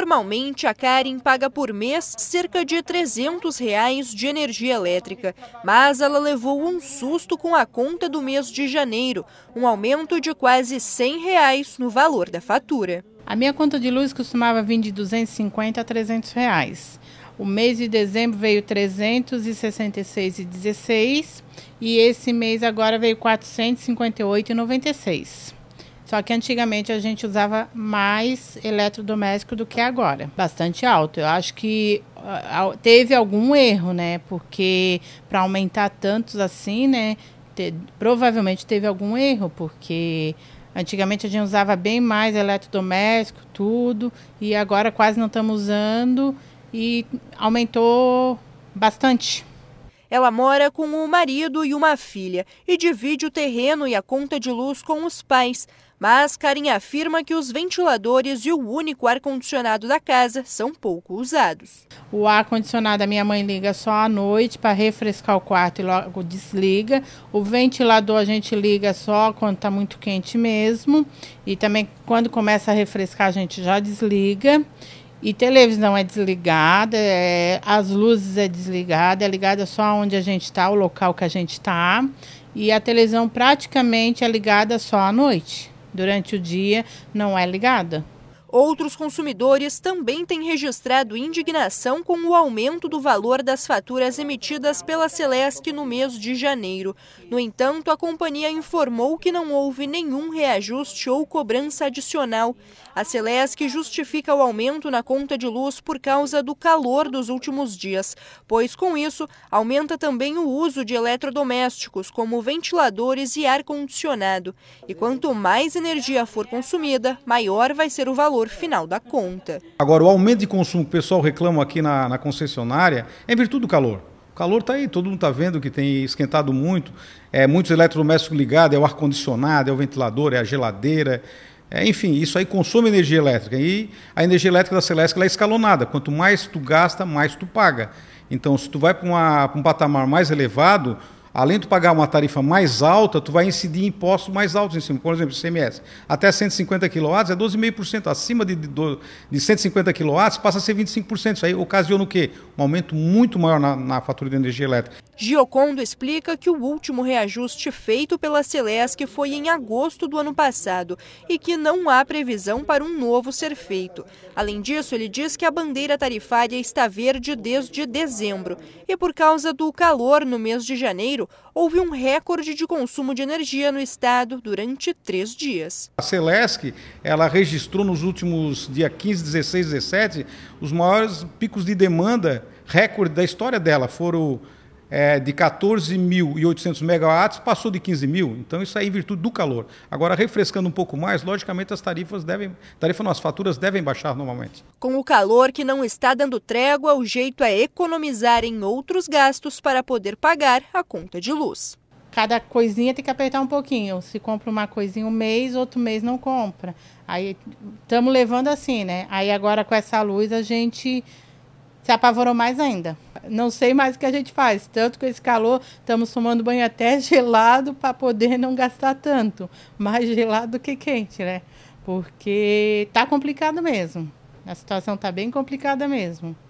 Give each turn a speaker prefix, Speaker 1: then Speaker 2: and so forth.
Speaker 1: Normalmente, a Karen paga por mês cerca de 300 reais de energia elétrica, mas ela levou um susto com a conta do mês de janeiro, um
Speaker 2: aumento de quase 100 reais no valor da fatura. A minha conta de luz costumava vir de 250 a 300 reais. O mês de dezembro veio 366,16 e esse mês agora veio 458,96. Só que antigamente a gente usava mais eletrodoméstico do que agora. Bastante alto. Eu acho que ah, teve algum erro, né? Porque para aumentar tantos assim, né? Te, provavelmente teve algum erro, porque antigamente a gente usava bem mais eletrodoméstico, tudo, e agora quase não estamos usando e aumentou bastante. Ela mora com o marido e uma filha e divide o terreno e a conta de
Speaker 1: luz com os pais. Mas Karen afirma que os ventiladores e o único ar-condicionado
Speaker 2: da casa são pouco usados. O ar-condicionado a minha mãe liga só à noite para refrescar o quarto e logo desliga. O ventilador a gente liga só quando está muito quente mesmo. E também quando começa a refrescar a gente já desliga. E televisão é desligada, é, as luzes é desligada, é ligada só onde a gente está, o local que a gente está. E a televisão praticamente é ligada só à noite. Durante o dia não é ligada. Outros consumidores
Speaker 1: também têm registrado indignação com o aumento do valor das faturas emitidas pela Celesc no mês de janeiro. No entanto, a companhia informou que não houve nenhum reajuste ou cobrança adicional. A Celesc justifica o aumento na conta de luz por causa do calor dos últimos dias, pois com isso aumenta também o uso de eletrodomésticos, como ventiladores e ar-condicionado. E quanto mais energia for consumida, maior vai ser o valor valor final da conta.
Speaker 3: Agora, o aumento de consumo que o pessoal reclama aqui na, na concessionária é em virtude do calor. O calor está aí, todo mundo está vendo que tem esquentado muito. É, muitos eletrodomésticos ligados, é o ar-condicionado, é o ventilador, é a geladeira. É, enfim, isso aí consome energia elétrica. E a energia elétrica da Celeste é escalonada. Quanto mais tu gasta, mais tu paga. Então, se tu vai para um patamar mais elevado, Além de pagar uma tarifa mais alta, tu vai incidir impostos mais altos em cima. Por exemplo, ICMS. Até 150 kW é 12,5%. Acima de, de, 150 kW passa a ser 25%. Isso aí ocasiona o quê? Um aumento muito maior na, na fatura de energia elétrica.
Speaker 1: Giocondo explica que o último reajuste feito pela Celesc foi em agosto do ano passado e que não há previsão para um novo ser feito. Além disso, ele diz que a bandeira tarifária está verde desde dezembro e por causa do calor no mês de janeiro, janeiro, houve um recorde de consumo de energia no estado durante três dias.
Speaker 3: A Celesc, ela registrou nos últimos dia 15, 16, 17, os maiores picos de demanda recorde da história dela. Foram é, de 14.800 megawatts passou de 15 mil, então isso aí é em virtude do calor. Agora, refrescando um pouco mais, logicamente as tarifas devem, tarifa não, as faturas devem baixar normalmente.
Speaker 1: Com o calor que não está dando trégua, o jeito é economizar em outros gastos
Speaker 2: para poder pagar a conta de luz. Cada coisinha tem que apertar um pouquinho. Se compra uma coisinha um mês, outro mês não compra. Aí estamos levando assim, né? Aí agora com essa luz a gente se apavorou mais ainda. Não sei mais o que a gente faz. Tanto com esse calor, estamos tomando banho até gelado para poder não gastar tanto. Mais gelado do que quente, né? Porque tá complicado mesmo. A situação tá bem complicada mesmo.